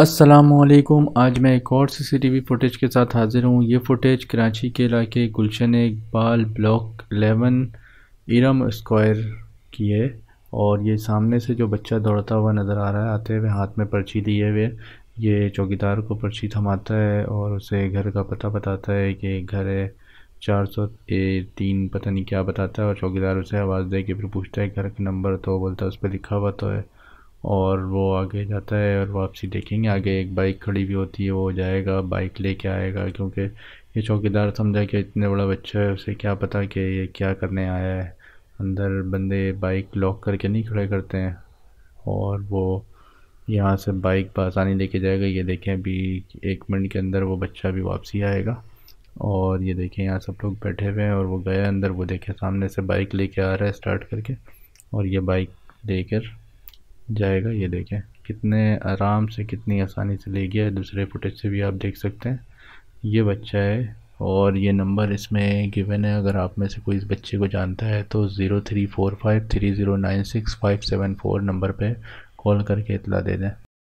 असलकुम आज मैं एक और C C T V footage के साथ हाज़िर हूँ ये फुटेज कराची के इलाके गुलशन इकबाल ब्लॉक 11 इरम स्क्वायर की है और ये सामने से जो बच्चा दौड़ता हुआ नज़र आ रहा है आते हुए हाथ में पर्ची दिए हुए ये चौकीदार को पर्ची थमाता है और उसे घर का पता बताता है कि घर है चार सौ तीन पता नहीं क्या बताता है और चौकीदार उसे आवाज़ दे के फिर पूछता है घर का नंबर तो बोलता है उस पर लिखा हुआ तो है और वो आगे जाता है और वापसी देखेंगे आगे एक बाइक खड़ी भी होती है वो जाएगा बाइक लेके आएगा क्योंकि ये चौकीदार समझा कि इतने बड़ा बच्चा है उसे क्या पता कि ये क्या करने आया है अंदर बंदे बाइक लॉक करके नहीं खड़े करते हैं और वो यहाँ से बाइक आसानी लेके जाएगा ये देखें अभी एक मिनट के अंदर वो बच्चा भी वापसी आएगा और ये देखें यहाँ सब लोग बैठे हुए हैं और वो गया अंदर वो देखें सामने से बाइक लेके आ रहा है स्टार्ट करके और ये बाइक लेकर जाएगा ये देखें कितने आराम से कितनी आसानी से ले गया दूसरे फुटेज से भी आप देख सकते हैं ये बच्चा है और ये नंबर इसमें गिवन है अगर आप में से कोई इस बच्चे को जानता है तो zero three four five three zero nine six five seven four number पे कॉल करके इतला दे दें